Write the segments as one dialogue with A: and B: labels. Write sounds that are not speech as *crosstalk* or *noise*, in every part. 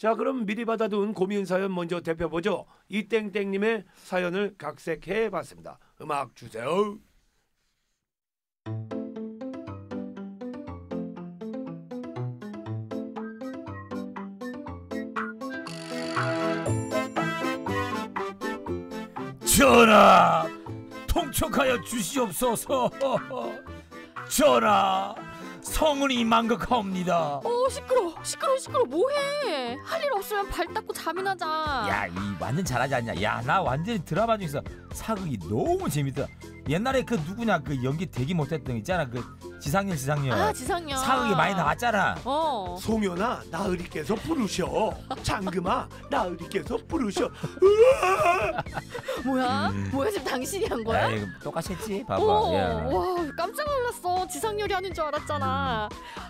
A: 자 그럼 미리 받아둔 고민 사연 먼저 대표보죠. 이땡땡님의 사연을 각색해봤습니다. 음악 주세요.
B: 전하 통촉하여 주시옵소서 전하 성운이 만극하옵니다어
C: 시끄러 시끄러 시끄러 뭐해 할 일 없으면 발 닦고 잠이나 자야
B: 이 완전 잘하지 않냐? 야 나완전 드라마 중에서 사극이 너무 재밌다. 옛날에 그 누구냐 그 연기 되게 못했던 있잖아 그 지상렬 지상렬 아 지상렬 사극이 많이 나왔잖아 어 송연아 나으리께서 부르셔
A: 장금아 나으리께서 부르셔
C: *laughs* 뭐야 뭐야 지금 당신이 한 거야? 에
B: 똑같이 했지 봐봐 와
C: 깜짝 놀랐어 지상렬이 하는 줄 알았잖아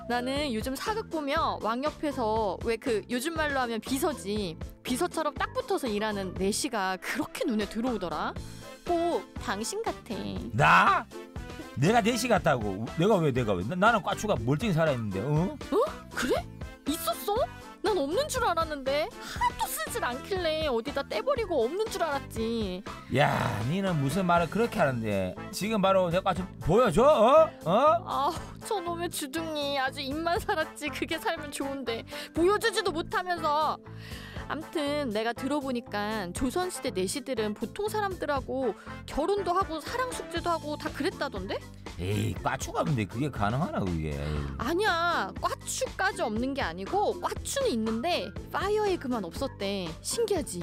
C: 나는 요즘 사극 보면 왕옆에서 왜 그 요즘 말로 하면 비서지 비서처럼 딱 붙어서 일하는 내시가 그렇게 눈에 들어오더라 작 당신 같아.
B: 나? 내가 내시 같다고. 내가 왜 내가 왜? 나, 는 까추가 멀쩡히 살아있는데. 어? 어?
C: 그래? 있었어? 난 없는 줄 알았는데 하도 쓰질 않길래 어디다 떼버리고 없는 줄 알았지.
B: 야, 니는 무슨 말을 그렇게 하는데 지금 바로 내가 좀 보여줘, 어? 어? 아,
C: 저놈의 주둥이 아주 입만 살았지 그게 살면 좋은데 보여주지도 못하면서 암튼 내가 들어보니까 조선시대 내시들은 보통 사람들하고 결혼도 하고 사랑 숙제도 하고 다 그랬다던데?
B: 에이 꽈추가 근데 그게 가능하나 그게
C: 아니야 꽈추까지 없는 게 아니고 꽈추는 있는데 파이어에 그만 없었대 신기하지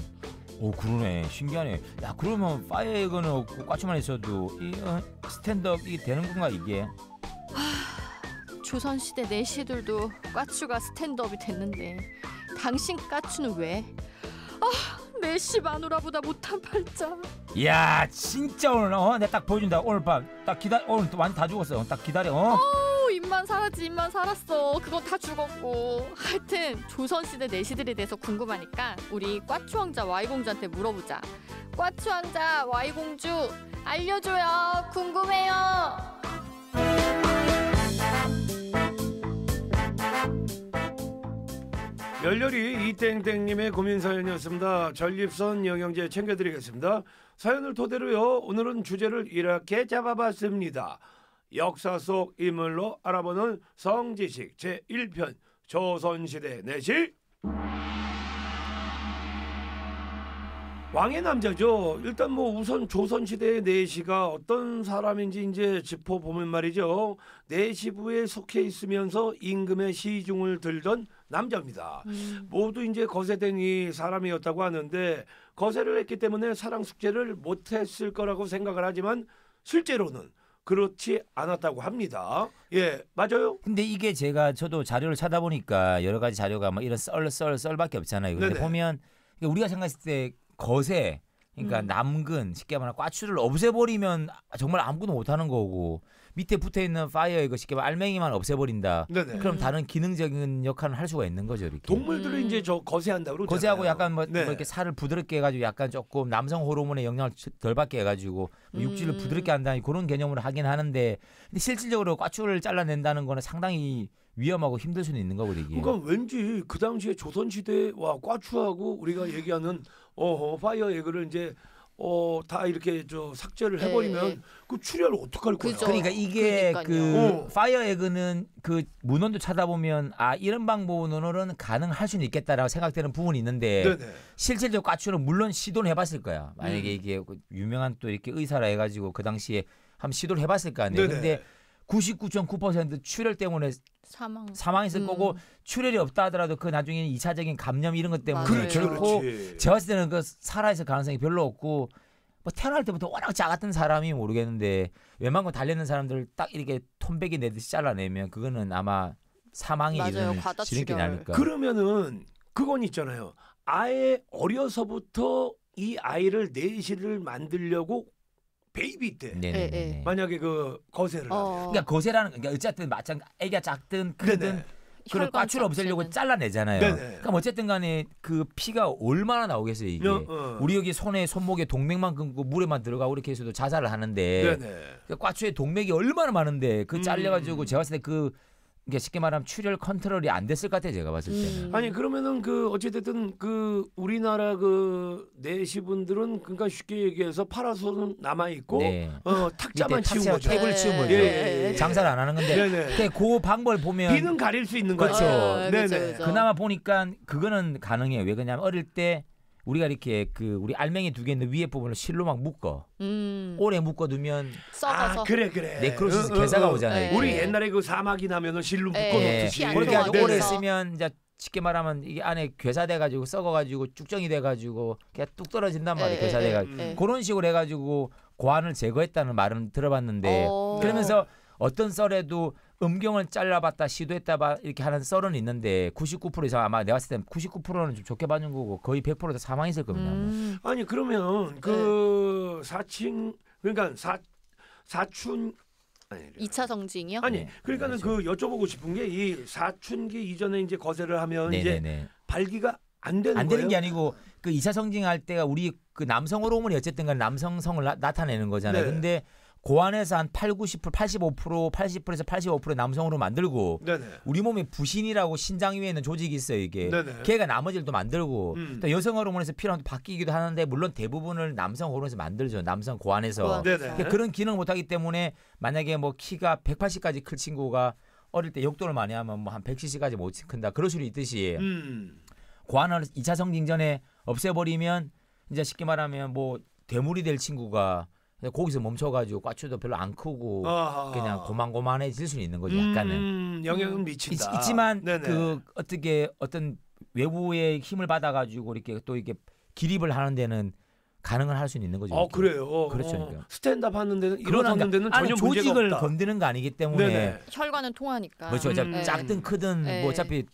B: 오 그러네 신기하네 야 그러면 파이어에그는 없고 꽈추만 있어도 이 어, 스탠드업 이 되는 건가 이게 하,
C: 조선시대 내시들도 꽈추가 스탠드업이 됐는데 당신 까추는 왜? 아, 메시 마누라보다 못한 팔자.
B: 야, 진짜 오늘 어, 내가 딱 보여준다. 오늘 밤딱 기다 오늘 완전 다 죽었어. 어, 딱 기다려. 어.
C: 오, 입만 살았지, 입만 살았어. 그건 다 죽었고. 하여튼 조선시대 내시들에 대해서 궁금하니까 우리 꽈추 왕자 와이 공주한테 물어보자. 꽈추 왕자 와이 공주 알려줘요. 궁금해요.
A: 열렬히 이땡땡님의 고민 사연이었습니다. 전립선 영양제 챙겨드리겠습니다. 사연을 토대로요. 오늘은 주제를 이렇게 잡아봤습니다. 역사 속 인물로 알아보는 성지식 제1편 조선시대 내실 왕의 남자죠. 일단 뭐 우선 조선시대의 내시가 어떤 사람인지 이제 짚어보면 말이죠. 내시부에 속해 있으면서 임금의 시중을 들던 남자입니다. 음. 모두 이제 거세된 이 사람이었다고 하는데 거세를 했기 때문에 사랑 숙제를 못했을 거라고 생각을 하지만 실제로는 그렇지 않았다고 합니다.
B: 예, 맞아요. 근데 이게 제가 저도 자료를 찾아보니까 여러 가지 자료가 뭐 이런 썰썰 썰밖에 없잖아요. 근데 네네. 보면 우리가 생각했을 때 거세 그러니까 음. 남근 쉽게 말하면 과추를 없애버리면 정말 아무것도 못하는 거고 밑에 붙어 있는 파이어 이거 쉽게 말하면 알맹이만 없애버린다. 네네. 그럼 다른 기능적인 역할을할 수가 있는 거죠 이렇게. 동물들은 음. 이제 저 거세한다 그러죠. 거세하고 약간 뭐, 뭐 네. 뭐, 이렇게 살을 부드럽게 해가지고 약간 조금 남성 호르몬의 영향을 덜 받게 해가지고 뭐 육질을 음. 부드럽게 한다는 그런 개념으로 하긴 하는데 근데 실질적으로 과추를 잘라낸다는 거는 상당히 위험하고 힘들 수는 있는 거거든요.
A: 그러니까 왠지 그 당시에 조선시대와 과추하고 우리가 얘기하는 어, 파이어 예그를 이제 어, 다 이렇게 저 삭제를 네, 해버리면 네, 그 출혈을 어떡할 거야. 그죠. 그러니까 이게 그 그러니까요. 그 어.
B: 파이어 에그는 그 문헌도 찾아보면 아 이런 방법으로는 가능할 수는 있겠다라고 생각되는 부분이 있는데 네네. 네. 실질적 과출은 물론 시도는 해봤을 거야. 만약에 음. 이게 그 유명한 또 이렇게 의사라 해가지고 그 당시에 한번 시도를 해봤을 거 아니에요. 네네. 네. 근데 99.9% 출혈 때문에 사망. 사망했을 음. 거고 출혈이 없다 하더라도 그 나중에는 이차적인 감염 이런 것 때문에 그렇죠, 결코 그렇지. 제가 봤을 때는 그 살아있을 가능성이 별로 없고 뭐 태어날 때부터 워낙 작았던 사람이 모르겠는데 웬만큼 달리는 사람들 딱 이렇게 톰백이 내듯이 잘라내면 그거는 아마 사망이 이르는 지름길이 아닐까.
A: 그러면은 그건 있잖아요. 아예 어려서부터 이 아이를 내실을 만들려고
B: 베이비 때 네네네. 예, 예. 만약에 그 거세를 어. 그러니까 거세라는 그러니까 어쨌든 마찬 애가 작든 크든 그런 과추 없애려고 잘라내잖아요. 네네. 그럼 어쨌든 간에 그 피가 얼마나 나오겠어요 이게. 여, 어, 어. 우리 여기 손에 손목에 동맥만 끊고 물에만 들어가 이렇게 해서도 자살을 하는데 네네. 그 과추에 동맥이 얼마나 많은데 그 잘려가지고 음. 제가 봤을 때그 게 쉽게 말하면 출혈 컨트롤이 안 됐을 것 같아요 제가 봤을 때.
A: 음. 아니 그러면은 그 어찌됐든 그 우리나라 그 내시 분들은 그러니까 쉽게 얘기해서 파라솔은 남아 있고
B: 네. 어 탁자만 치운 탁자, 거죠. 탭을 치운 거죠. 예, 예, 예. 장사를 안 하는 건데 네네. 네. 그 방법을 보면 비는 가릴 수 있는 거죠. 그렇죠. 아, 네네. 그렇죠, 네. 그렇죠. 그나마 보니까 그거는 가능해요. 왜 그러냐면 어릴 때 우리가 이렇게 그 우리 알맹이 두 개 있는 위에 부분을 실로 막 묶어. 음. 오래 묶어 두면 아, 그래 그래. 네크로시스 어, 어, 개사가 어. 오잖아요. 네. 우리 옛날에 그 사막이 나면은 실로 묶어 놓듯이. 그렇게 아주 오래 쓰면 이제 쉽게 말하면 이게 안에 괴사돼 가지고 썩어 가지고 쭉정이 돼 가지고 그냥 뚝 떨어진단 말이에요. 네. 괴사돼 가지고. 네. 음. 네. 그런 식으로 해 가지고 고안을 제거했다는 말은 들어봤는데 어. 그러면서 어떤 썰에도 음경을 잘라봤다 시도했다 봐 이렇게 하는 썰은 있는데 99% 이상 아마 내가 봤을 땐 99%는 좀 좋게 받는 거고 거의 100%다 사망했을 겁니다. 음.
A: 아니 그러면 네. 그 사칭 그러니까 사 사춘
C: 이차 성징이요? 아니, 네,
A: 그러니까는 그렇죠. 그 여쭤보고 싶은 게 이 사춘기 이전에 이제 거세를 하면 네, 이제 발기가
B: 안 되는 안 되는 게 아니고 그이차 성징할 때가 우리 그 남성 호르몬이 어쨌든 간 남성성을 나, 타내는 거잖아요. 네. 근데 고안에서 한 8, 90%, 85%, 80%에서 85%의 남성으로 만들고 네네. 우리 몸에 부신이라고 신장 위에 있는 조직이 있어요 이게 네네. 걔가 나머지를 또 만들고 음. 또 여성 호르몬에서 필요한 바뀌기도 하는데 물론 대부분을 남성 호르몬에서 만들죠 남성 고안에서 그러 그러니까 그런 기능을 못하기 때문에 만약에 뭐 키가 180까지 클 친구가 어릴 때역도를 많이 하면 뭐 한 170까지 못 큰다 그럴 수도 있듯이
A: 음.
B: 고안을 2차 성징전에 없애버리면 이제 쉽게 말하면 뭐 대물이 될 친구가 거기서 멈춰가지고 꽈추도 별로 안 크고 아 그냥 고만고만해질 수 있는 거죠. 음, 약간은 음, 영향은
A: 미친다. 있, 있지만 네네. 그
B: 어떻게 어떤 외부의 힘을 받아가지고 이렇게 또 이게 렇 기립을 하는 데는 가능을할 수는 있는 거죠. 어, 이 그래요. 그렇죠. 어. 그러니까.
A: 스탠드업 하는 데는 그러니까 일어나는 데는 전혀 아니, 조직을 건드는
B: 거 아니기 때문에 네네.
C: 혈관은 통하니까. 그렇죠. 음. 작든 네. 크든 뭐 네. 뭐
B: 어차피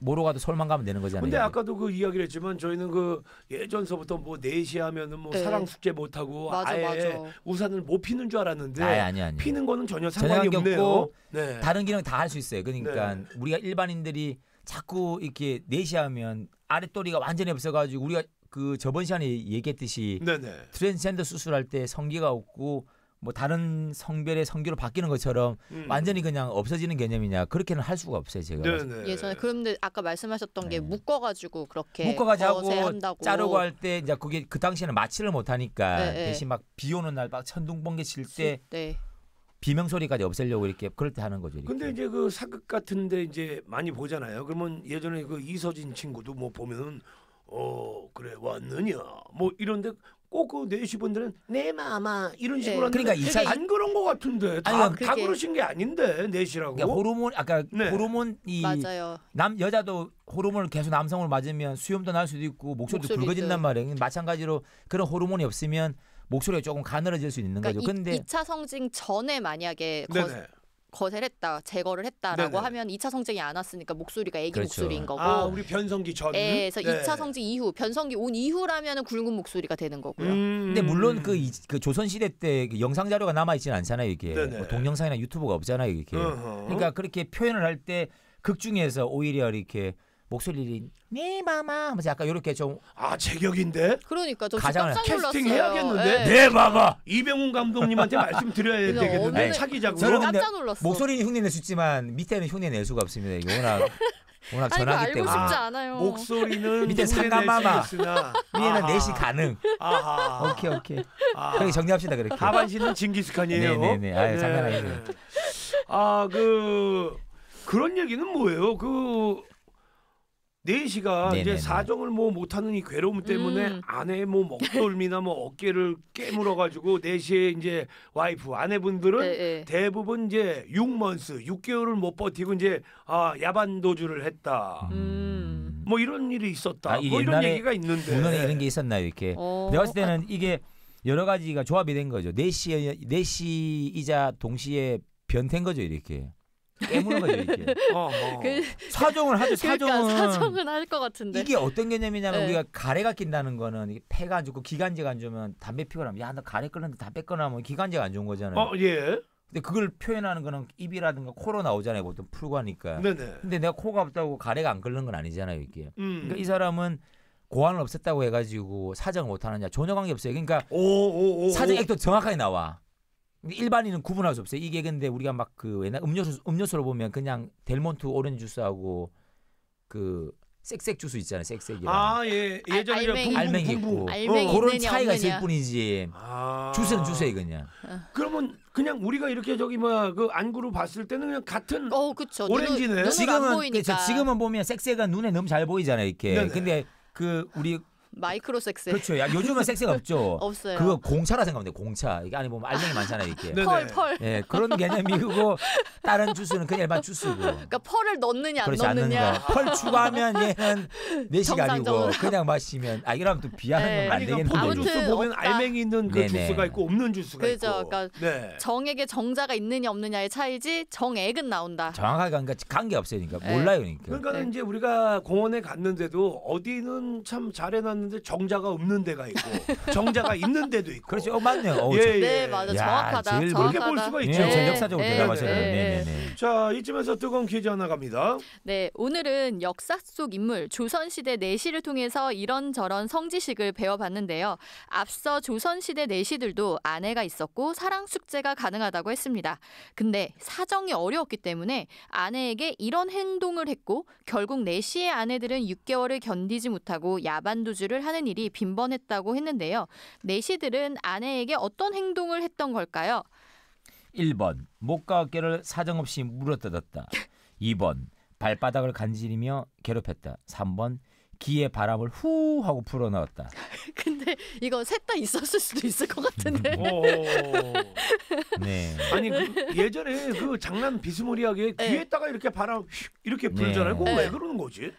B: 뭐로 가도 서울만 가면 되는 거잖아요. 근데
C: 아까도 그
A: 이야기를 했지만 저희는 그 예전서부터 뭐 4시 하면은 뭐 네. 사랑 숙제 못 하고 맞아, 아예 맞아. 우산을 못 피는 줄 알았는데 아니, 아니, 아니. 피는 거는 전혀 상관이 전혀 없네요. 네. 다른
B: 기능 다 할 수 있어요. 그러니까 네. 우리가 일반인들이 자꾸 이렇게 4시 하면 아랫도리가 완전히 없어 가지고 우리가 그 저번 시간에 얘기했듯이 네네. 트랜스젠더 수술할 때 성기가 없고 뭐 다른 성별의 성교로 바뀌는 것처럼 음. 완전히 그냥 없어지는 개념이냐 그렇게는 할 수가 없어요 제가 네네. 네.
C: 예전에 그런데 아까 말씀하셨던 네. 게 묶어가지고 그렇게 묶어가지고 자르고 할
B: 때 이제 그게 그 당시에는 마취를 못하니까 네, 네. 대신 막 비 오는 날 막 천둥 번개 칠때 네. 비명 소리까지 없애려고 이렇게 그럴 때 하는 거죠. 이렇게.
A: 근데 이제 그 사극 같은데 이제 많이 보잖아요. 그러면 예전에 그 이서진 친구도 뭐 보면 어 그래 왔느냐 뭐 이런데 꼭그 내시분들은 내 네,
C: 마마 이런 식으로 네. 그러니까 이사 안
B: 그런 것 같은데 다, 아니, 다 그러신 게 아닌데 내시라고 그러니까 호르몬 아까 네. 호르몬이 맞아요. 남 여자도 호르몬을 계속 남성을 맞으면 수염도 날 수도 있고 목소리도 목소리도. 굵어진단 말이에요 그러니까 마찬가지로 그런 호르몬이 없으면 목소리가 조금 가늘어질 수 있는 그러니까 거죠. 근데 2차
C: 성징 전에 만약에 거, 거절했다, 제거를 했다라고 네네. 하면 2차 성징이 안 왔으니까 목소리가 애기 그렇죠. 목소리인 거고. 아, 우리
A: 변성기 전.
B: 예, 그래서
C: 네. 2차 성징 이후, 변성기 온 이후라면은 굵은 목소리가 되는 거고요.
B: 음. 근데 물론 그, 이, 그 조선 시대 때그 영상 자료가 남아 있지는 않잖아요, 이게. 뭐 동영상이나 유튜브가 없잖아요, 이게. 어허. 그러니까 그렇게 표현을 할 때 극중에서 오히려 이렇게 목소리를 네 마마 하면서 약간 이렇게 좀아 제격인데
C: 그러니까 저가장 캐스팅 해야겠는데 네. 예. 네 마마
B: 이병훈 감독님한테 말씀드려야 되겠는데 차기작으로 저는 깜짝 놀랐어. 목소리는 흉내 낼수 있지만 밑에는 흉내 낼 수가 없습니다. 이게 워낙 워낙 전하기 알고 때문에 싶지 않아요. 목소리는 밑에 상감마마. 위에는 넷이 가능. 아하 오케이 오케이. 아. 그렇게 정리합시다 그렇게. 하반신은 징기스칸이에요 네네네. 네, 네. 네. 아 장난 아니네요.
A: 아 그 그런 얘기는 뭐예요 그 내시가 네 이제 사정을 뭐 못하는 이 괴로움 때문에 음. 아내 뭐 목덜미나 뭐 어깨를 깨물어 가지고 내시에 네 이제 와이프 아내분들은 네, 네. 대부분 이제 6먼스 6개월을 못 버티고 이제 아 야반 도주를 했다. 음. 뭐 이런 일이 있었다. 아, 뭐 이런 얘기가 있는데 문헌 이런 예. 게
B: 있었나요 이렇게? 어. 내가 봤을 때는 이게 여러 가지가 조합이 된 거죠. 내시 4시이자 동시에 변태인 거죠 이렇게.
C: 깨무는 거죠 이게.
B: 어, 어. 그, 사정을 하죠 사정은. 그러니까 사정은
C: 할 것 같은데. 이게 어떤
B: 개념이냐면 네. 우리가 가래가 낀다는 거는 폐가 안 좋고 기관지가 안 좋으면 담배 피거나 면 야나 가래 끓는데 담배 끊으면 뭐 기관지가 안 좋은 거잖아요. 어 예. 근데 그걸 표현하는 거는 입이라든가 코로 나오잖아요 보통 풀고 하니까. 네네. 네. 근데 내가 코가 없다고 가래가 안 끓는 건 아니잖아요 이게. 음. 그러니까 이 사람은 고안을 없앴다고 해가지고 사정을 못 하느냐 전혀 관계 없어요. 그러니까 오, 오, 오, 사정액도 정확하게 나와. 일반인은 구분할 수 없어요. 이게 근데 우리가 막 그 옛날 음료수 음료수로 보면 그냥 델몬트 오렌지 주스하고 그 색색 주스 있잖아요. 색색이랑 아, 예. 예전에 알맹이, 알맹이 있고. 알맹이 그런 차이가 없느냐? 있을 뿐이지. 아. 주스는 주스에 그냥.
A: 어. 그러면 그냥 우리가 이렇게 저기 뭐야 그 안구로 봤을 때는 그냥 같은
C: 어, 그쵸. 오렌지네. 눈, 지금은 그렇 지금은
B: 보면 색색은 눈에 너무 잘 보이잖아요, 이렇게. 네네. 근데 그 우리
C: 마이크로 섹스. 그렇죠. 야, 요즘은 섹스가 없죠. *laughs* 없어요. 그거
B: 공차라 생각하면 돼. 공차. 이게 안에 보면 알맹이 많잖아요, 이렇게. 펄 펄. 예, 그런 개념이고 다른 주스는 그냥 일반 주스고. 그러니까
C: 펄을 넣느냐 그렇지 넣느냐. 펄 추가하면 얘는
B: 내시간이고 그냥 마시면 아 이러면 또비하는 네. 건안 그러니까 되겠는데. 포도 아무튼 주스 보면 없다. 알맹이 있는 그 네네. 주스가 있고 없는 주스가 그죠. 있고. 그러니까 네.
C: 정액에 정자가 있느냐 없느냐의 차이지 정액은 나온다.
B: 정확하게 그러니 관계 없으니까 네. 몰라요, 그러니까.
A: 그러니까는 네. 이제 우리가 공원에 갔는데도 어디는 참 잘해놨는. 데 사람들 정자가 없는 데가 있고 *laughs* 정자가 있는 데도 있고. 그렇죠. 어, 맞네요. 어, 예, 예. 네, 맞아. 정확하다. 제일 그렇게 볼 수가 네, 있죠. 네, 역사적으로 네, 대답하셔요. 네. 네, 네, 네, 자, 이쯤에서 뜨거운 퀴즈 하나 갑니다.
C: 네, 오늘은 역사 속 인물 조선시대 내시를 통해서 이런저런 성지식을 배워봤는데요. 앞서 조선시대 내시들도 아내가 있었고 사랑 숙제가 가능하다고 했습니다. 근데 사정이 어려웠기 때문에 아내에게 이런 행동을 했고 결국 내시의 아내들은 6개월을 견디지 못하고 야반도주 간주를 하는 일이 빈번했다고 했는데요. 내시들은 아내에게 어떤 행동을 했던 걸까요?
B: 1번 목과 어깨를 사정없이 물어뜯었다. 2번 발바닥을 간지리며 괴롭혔다. 3번 귀에 바람을 후 하고 불어넣었다. *laughs*
C: 근데 이거 셋 다 있었을 수도 있을 것 같은데. 음. *laughs*
B: 네. 아니 그 예전에 그 장난 비스무리하게 네.
A: 귀에다가 이렇게 바람 휙 이렇게 불잖아요. 네. 그거 왜 네. 그러는 거지?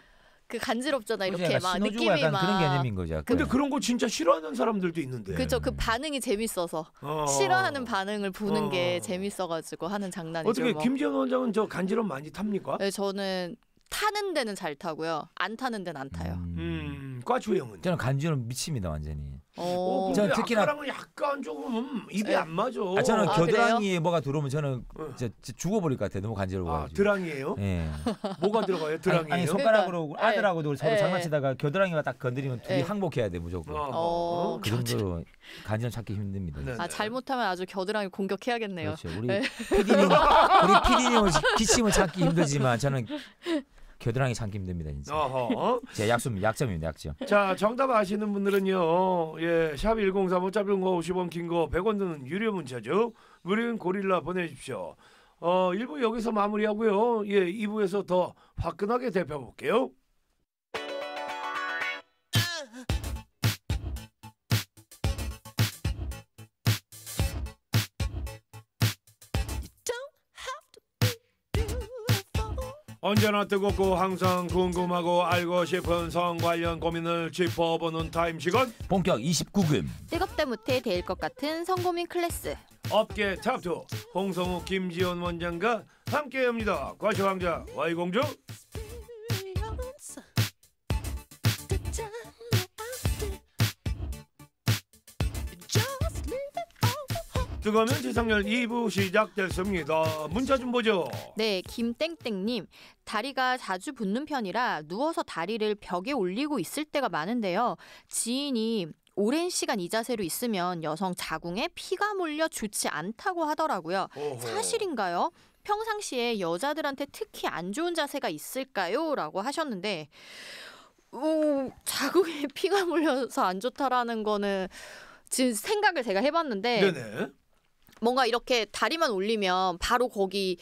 C: 그 간지럽잖아 이렇게 막 느낌이 막 그런 개념인
A: 거죠. 약간. 근데 그런 거 진짜 싫어하는 사람들도 있는데. 그렇죠.
C: 그 반응이 재밌어서 어. 싫어하는 반응을 보는 어. 게 재밌어가지고 하는 장난이죠. 어떻게 뭐. 김지현
A: 원장은 저 간지럼
C: 많이 탑니까? 네, 저는 타는 데는 잘 타고요. 안 타는 데는 안 타요. 음,
B: 음, 음. 음. 과추 형은 저는 간지럼 미칩니다 완전히. 어, 어,
C: 어
A: 저는 특히나 약간 조금 입이 네. 안 맞아. 아, 저는 아, 겨드랑이에
B: 뭐가 들어오면 저는 어. 진 죽어버릴 것 같아요. 너무 간지러워. 아, 드랑이에요? 예. *laughs*
A: 뭐가 들어가요? 드랑이에요? 아니, 아니 손가락으로 그러니까, 아들하고도 서로 네. 장난치다가
B: 겨드랑이가 딱 건드리면 둘이 예. 항복해야 돼 무조건. 어, 어, 그 정도로 간지럼 찾기 힘듭니다. 네, 네. 아
C: 잘못하면 아주 겨드랑이 공격해야겠네요. 그렇죠. 우리 피디님, *laughs* 우리 피디님 기침을 찾기 힘들지만
B: 저는 겨드랑이 참기 힘듭니다 진짜. 어허. *laughs* 제 약점 약점입니다 약점. 자
A: 정답 아시는 분들은요. 예, 샵 #1035 짧은 거 50원, 긴 거 100원 드는 유료 문자죠. 무료인 고릴라 보내주십시오. 어 1부 여기서 마무리하고요. 예, 2부에서 더 화끈하게 대표 볼게요. 언제나 뜨겁고 항상 궁금하고 알고 싶은 성 관련 고민을 짚어보는 타임 시간 본격 29금
C: 뜨겁다 못해 데일 것 같은 성고민 클래스
A: 업계 탑투 홍성욱 김지원 원장과 함께합니다 과시황자 와이공주 뜨거우면 지상렬 2부 시작됐습니다. 문자 좀 보죠.
C: 네, 김땡땡님. 다리가 자주 붓는 편이라 누워서 다리를 벽에 올리고 있을 때가 많은데요. 지인이 오랜 시간 이 자세로 있으면 여성 자궁에 피가 몰려 좋지 않다고 하더라고요. 어허. 사실인가요? 평상시에 여자들한테 특히 안 좋은 자세가 있을까요? 라고 하셨는데, 오, 자궁에 *laughs* 피가 몰려서 안 좋다라는 거는 지금 생각을 제가 해봤는데, 네네. 뭔가 이렇게 다리만 올리면 바로 거기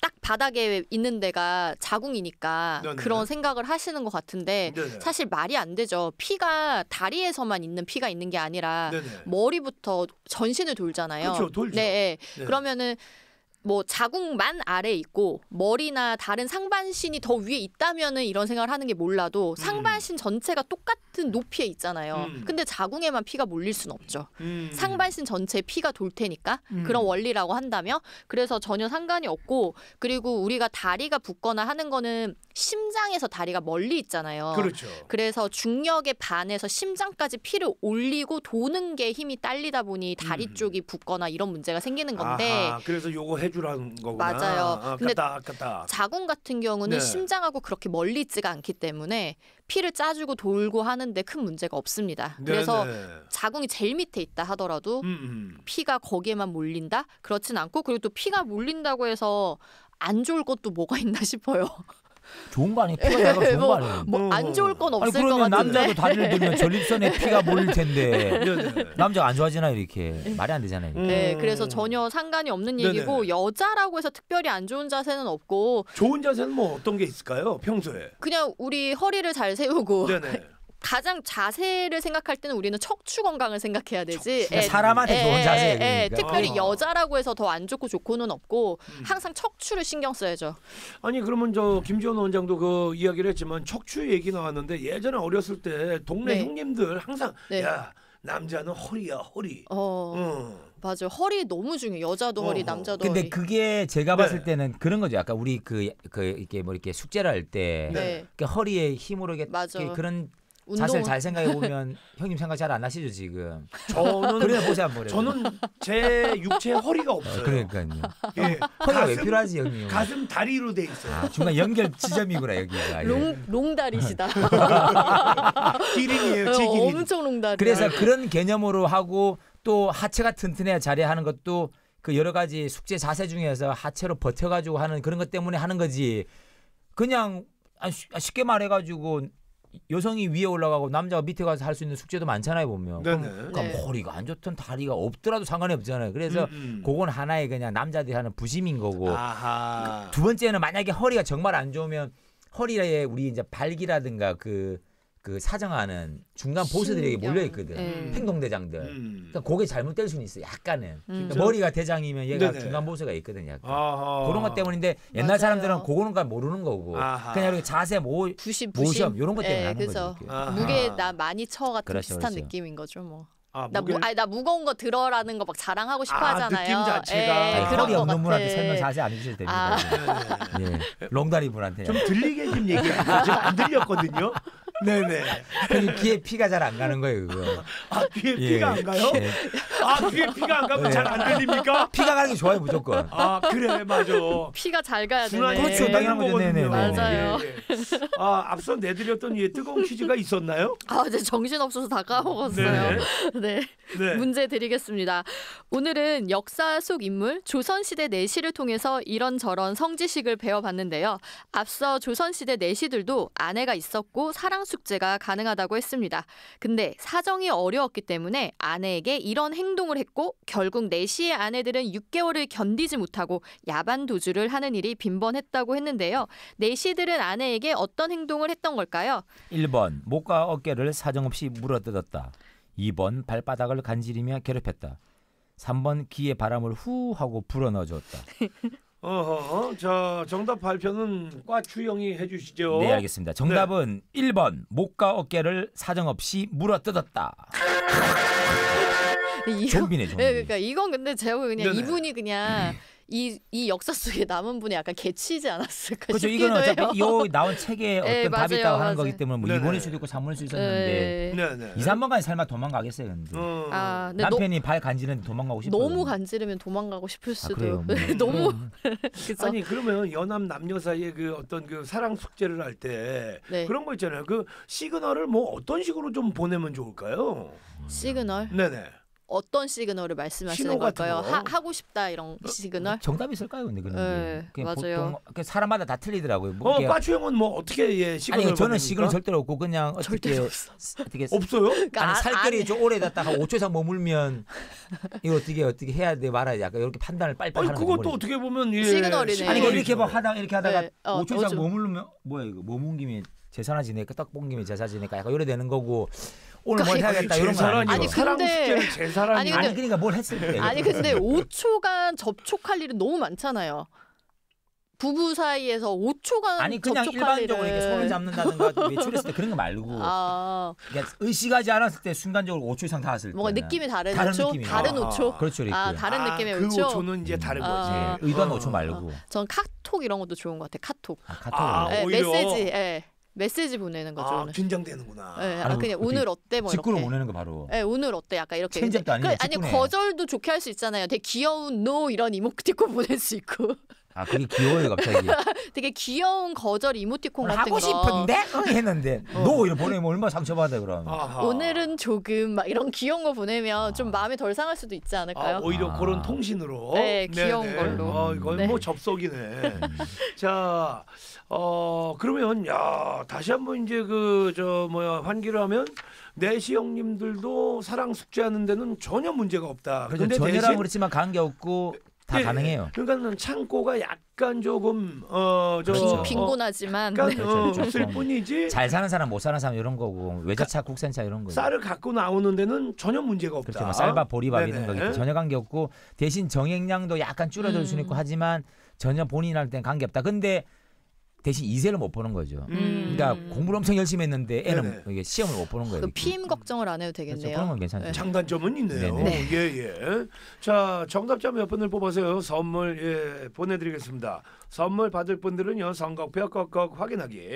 C: 딱 바닥에 있는 데가 자궁이니까 네네. 그런 생각을 하시는 것 같은데 네네. 사실 말이 안 되죠. 피가 다리에서만 있는 피가 있는 게 아니라 네네. 머리부터 전신을 돌잖아요. 그쵸, 돌죠. 네. 예. 네. 그러면은 뭐 자궁만 아래 있고 머리나 다른 상반신이 더 위에 있다면은 이런 생각을 하는 게 몰라도 음. 상반신 전체가 똑같은 높이에 있잖아요. 음. 근데 자궁에만 피가 몰릴 순 없죠. 음. 상반신 전체에 피가 돌 테니까 음. 그런 원리라고 한다면 그래서 전혀 상관이 없고 그리고 우리가 다리가 붓거나 하는 거는 심장에서 다리가 멀리 있잖아요. 그렇죠. 그래서 중력에 반해서 심장까지 피를 올리고 도는 게 힘이 딸리다 보니 다리 음. 쪽이 붓거나 이런 문제가 생기는 건데 아하,
A: 그래서 요거 해 해주라는 거구나. 맞아요. 아, 근데 깝다 아깝다.
C: 자궁 같은 경우는 네. 심장하고 그렇게 멀리 있지가 않기 때문에 피를 짜주고 돌고 하는데 큰 문제가 없습니다. 네, 그래서 네 자궁이 제일 밑에 있다 하더라도 음음. 음. 피가 거기에만 몰린다? 그렇진 않고 그리고 또 피가 몰린다고 해서 안 좋을 것도 뭐가 있나 *laughs* 싶어요. 좋은 거 아니에요? 피가 나가 좋은 뭐, 거 아니에요? 뭐안 음. 좋을 건 없을 아니, 것 같은데. 남자도 다리를 *laughs* 들면 전립선에 피가 몰릴 텐데 네, 네,
B: 네. 남자가 안 좋아지나 이렇게 말이 안 되잖아요. 이 네, 그래서
C: 전혀 상관이 없는 얘기고 네네. 여자라고 해서 특별히 안 좋은 자세는 없고
A: 좋은 자세는 뭐 어떤 게 있을까요? 평소에
C: 그냥 우리 허리를 잘 세우고 네네. 가장 자세를 생각할 때는 우리는 척추 건강을 생각해야 되지. 에, 사람한테 에, 좋은 예, 자세. 에, 예, 예. 특별히 어. 여자라고 해서 더 안 좋고 좋고는 없고 음. 항상 척추를 신경 써야죠.
A: 아니 그러면 저 김지원 원장도 그 이야기를 했지만 척추 얘기 나왔는데 예전에 어렸을 때 동네 네. 형님들 항상 네. 야 남자는 허리야 허리.
C: 어. 음. 맞아요. 허리 너무 중요해. 여자도 어, 허리, 남자도 근데 허리.
B: 그게 제가 봤을 네. 때는 그런 거죠. 약간 우리 그, 그 이렇게 뭐 이렇게 숙제를 할때 네. 그러니까 허리에 힘으로 이렇게,
C: 이렇 그런 운동...
B: 사실 잘 생각해 보면 *laughs* 형님 생각 잘 안 하시죠 지금. 저는 그래 보자 한번. 저는
A: 제 육체 허리가 아,
B: 없어요. 그러니까요.
A: 예, 허리가 가슴, 왜 필요하지 형님? 가슴 다리로 돼
B: 있어요. 아, 중간 연결 지점이구나 여기가. 예. 롱
C: 롱다리시다. *laughs* 기린이에요, 어, 기린 엄청 롱다리. 그래서 그런
B: 개념으로 하고 또 하체가 튼튼해야 자리하는 것도 그 여러 가지 숙제 자세 중에서 하체로 버텨가지고 하는 그런 것 때문에 하는 거지. 그냥 아, 아, 쉽게 말해가지고 여성이 위에 올라가고 남자가 밑에 가서 할 수 있는 숙제도 많잖아요 보면. 네네. 그러니까 네. 머리가 안 좋든 다리가 없더라도 상관이 없잖아요. 그래서 음음. 음. 그건 하나의 그냥 남자들이 하는 부심인 거고.
A: 아하.
B: 두 번째는 만약에 허리가 정말 안 좋으면 허리에 우리 이제 발기라든가 그그 사정하는 중간 보스들에게 몰려 있거든. 음. 예. 행동대장들. 음. 그러니까 그게 잘못될 수는 있어. 약간은. 음. 그러니까 머리가 대장이면 얘가 네네. 중간 보스가 있거든. 약간. 아하. 그런 것 때문인데 옛날 맞아요. 사람들은 그거는 잘 모르는 거고. 아하. 그냥 이렇게 자세 모
C: 부심, 부심. 모션 이런 것 때문에 네, 하는 그죠. 거죠. 무게 나 많이 쳐 같은 그렇죠, 비슷한 그렇죠. 느낌인 거죠, 뭐. 아, 나, 무게... 무, 아니, 나 무거운 거 들어라는 거 막 자랑하고 싶어 아, 하잖아요. 느낌 자체가. 에이, 예, 그 허리 없는 분한테 설명 자세히 안
B: 해주셔도 됩니다.
C: 아.
B: 네. 롱다리 분한테. 좀
A: 들리게 좀 얘기해
B: 주세안 들렸거든요. 네네. 그리 귀에 피가 잘 안 가는 거예요, 그거. 아, 귀에 예, 피가 안 가요? 예.
C: 아, 귀에 피가 안
A: 가면 네. 예. 잘안
B: 들립니까? 피가 가는 게 좋아요, 무조건. 아, 그래, 맞아.
C: 피가 잘 가야 되네. 그렇죠, 당연한 거거든요. 맞아요. 예,
A: 예, 아, 앞서 내드렸던 이 뜨거운 퀴즈가 있었나요?
C: 아, 이제 정신없어서 다 까먹었어요. 네. *laughs* 네. 네. 문제 드리겠습니다. 오늘은 역사 속 인물 조선시대 내시를 통해서 이런저런 성지식을 배워봤는데요. 앞서 조선시대 내시들도 아내가 있었고 사랑 해당 숙제가 가능하다고 했습니다. 근데 사정이 어려웠기 때문에 아내에게 이런 행동을 했고 결국 4시의 아내들은 6개월을 견디지 못하고 야반 도주를 하는 일이 빈번했다고 했는데요. 4시들은 아내에게 어떤 행동을 했던 걸까요?
B: 1번 목과 어깨를 사정없이 물어뜯었다. 2번 발바닥을 간지리며 괴롭혔다. 3번 귀에 바람을 후 하고 불어넣어줬다.
A: *laughs* 어허. 자, 정답
B: 발표는 과추영이 해 주시죠. 네, 알겠습니다. 정답은 1번 목과 어깨를 사정없이 물어뜯었다. *laughs* 좀비네, 네, 좀비. 네,
C: 그러니까 이건 근데 제가 그냥 네네. 이분이 그냥 음. 이, 이 역사 속에 남은 분이 약간 개치지 않았을까 그렇죠. 싶기도 이거는 어차피 요
B: 나온 책에 *laughs* 네, 어떤 네, 답이 있다고 하는 맞아요. 거기 때문에 뭐네번일 수도 있고 3번일 수도 있었는데 네 2, 3번까지 설마 도망가겠어요 근데
C: 음. 아, 근데 남편이
B: 발 간지는데 도망가고 싶어요
C: 너무 간지르면 도망가고 싶을 아, 수도 아, 그래요, 뭐. *laughs* 너무 음. *laughs*
A: 그쵸?
C: 아니
B: 그러면 연남 남녀
A: 사이에 그 어떤 그 사랑 숙제를 할때 네. 그런 거 있잖아요 그 시그널을 뭐 어떤 식으로 좀 보내면 좋을까요?
C: 시그널? 네네 어떤 시그널을 말씀하시는 걸까요? 하, 고 싶다 이런 어, 시그널? 정답이 있을까요? 근데 그런 게. 예, 맞아요. 보통
B: 그 사람마다 다 틀리더라고요. 뭐 어, 빠추 형은 뭐 어떻게 예, 시그널 아니, 저는 시그널 절대로 없고 그냥 어떻게 어떻게 없어요? 그러니까 아니, 아, 살결이 아니. 좀 오래 갔다가 5초 이상 머물면 이거 어떻게 어떻게 해야 돼 말아야 돼. 약간 이렇게 판단을 빨리빨리 아니, 하는 그것도 어떻게 보면 예. 시그널이네. 아니 이렇게 막 뭐 하다 이렇게 하다가 네. 어, 5초 이상 머물면 뭐야 이거 머문 김에 제사나 지내니까 딱본 김에 제사 지내니까 약간 요래 되는 거고 오늘 그러니까 뭘 해야겠다 이런 거 아니, 아니 근데 아니 근데 아니 그러니까 뭘 했을 때 아니 근데
C: 5초간 접촉할 일은 너무 많잖아요. 부부 사이에서 5초간 아니 그냥 일반적으로 일을... 이렇게 손을 잡는다든가 외출했을 *laughs*
B: 때 그런 거 말고
C: 아...
B: 그러니까 의식하지 않았을 때 순간적으로 5초 이상 닿았을 때 뭔가
C: 느낌이 다른, 다른 5초? 느낌이 다른 5초? 아. 그렇죠, 그렇죠 아, 다른 아, 느낌의 그 5초? 5초는 이제 음. 다른 아. 거지 네, 의도한 어. 5초 말고 전 카톡 이런 것도 좋은 것 같아요 카톡, 카톡. 네, 메시지 네. 메시지 보내는 거죠. 아, 긴장되는구나. 네, 아, 그냥 오늘 어때 뭐 직구로 이렇게.
B: 보내는 거 바로. 네,
C: 오늘 어때 약간 이렇게. 체인지 아니고 그, 아니 거절도 좋게 할 수 있잖아요. 되게 귀여운 n 이런 이모티콘 *laughs* 보낼 수 있고.
B: 아 그게 귀여워요 갑자기.
C: *laughs* 되게 귀여운 거절 이모티콘 같은 하고 거. 싶은데 응, 어,
B: 했는데 *laughs* 어. 보내면 얼마 나 상처받아 그럼. 아하. 오늘은
C: 조금 막 이런 귀여운 거 보내면 좀 아. 마음이 덜 상할 수도 있지 않을까요? 아, 오히려 아.
A: 그런 통신으로. 네, 네 귀여운 네. 걸로. 아, 이건 네. 뭐 접속이네. 자, 어 그러면 야 다시 한번 이제 그 저 뭐야 환기를 하면 내시 형님들도 사랑 숙제하는 데는 전혀 문제가 없다. 그렇죠. 전혀라 대신
B: 그렇지만 관계 없고 다 예, 가능해요.
A: 그러니까는 창고가 약간 조금
B: 어저 그렇죠. 빈곤하지만
C: 약간 그렇죠, 어, 그렇죠. 없을 네. 뿐이지.
B: 잘 사는 사람 못 사는 사람 이런 거고 외제차 그 국산차 이런 거. 쌀을 갖고 나오는 데는 전혀 문제가 없다. 그렇죠. 뭐 쌀밥 보리밥 이런 거 전혀 관계 없고 대신 정액량도 약간 줄어들 수 있고 음. 하지만 전혀 본인 할땐 관계 없다. 근데 대신 이세를 못 보는 거죠. 음. 그러니까 공부를 엄청 열심히 했는데 애는 네네. 시험을 못 보는 거예요. 그
C: 피임 걱정을 안 해도 되겠네요. 그렇죠. 그런건 괜찮죠. 네.
B: 장단점은 있네요. 네. 예, 예.
A: 자, 정답자 몇 분을 뽑아서요. 선물 예, 보내드리겠습니다. 선물 받을 분들은요. 성각표 꺽꺽 확인하기.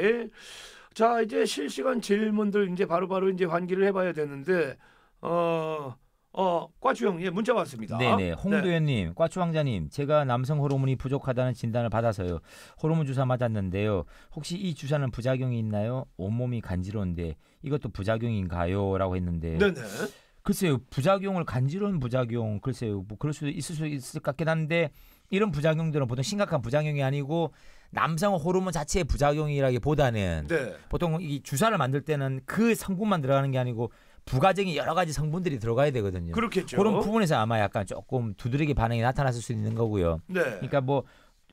A: 자, 이제 실시간 질문들 이제 바로바로 바로 이제 환기를 해봐야 되는데 어 어, 과추형 예, 문자 왔습니다. 네네.
B: 홍도현님, 네. 과추왕자님, 제가 남성 호르몬이 부족하다는 진단을 받아서요. 호르몬 주사 맞았는데요. 혹시 이 주사는 부작용이 있나요? 온몸이 간지러운데 이것도 부작용인가요? 라고 했는데. 네네. 글쎄요, 부작용을 간지러운 부작용, 글쎄요, 뭐 그럴 수도 있을 수 있을 것 같긴 한데 이런 부작용들은 보통 심각한 부작용이 아니고 남성 호르몬 자체의 부작용이라기보다는 네. 보통 이 주사를 만들 때는 그 성분만 들어가는 게 아니고 부가적인 여러 가지 성분들이 들어가야 되거든요. 그렇겠죠. 그런 부분에서 아마 약간 조금 두드러기 반응이 나타났을 수 있는 거고요. 네. 그러니까 뭐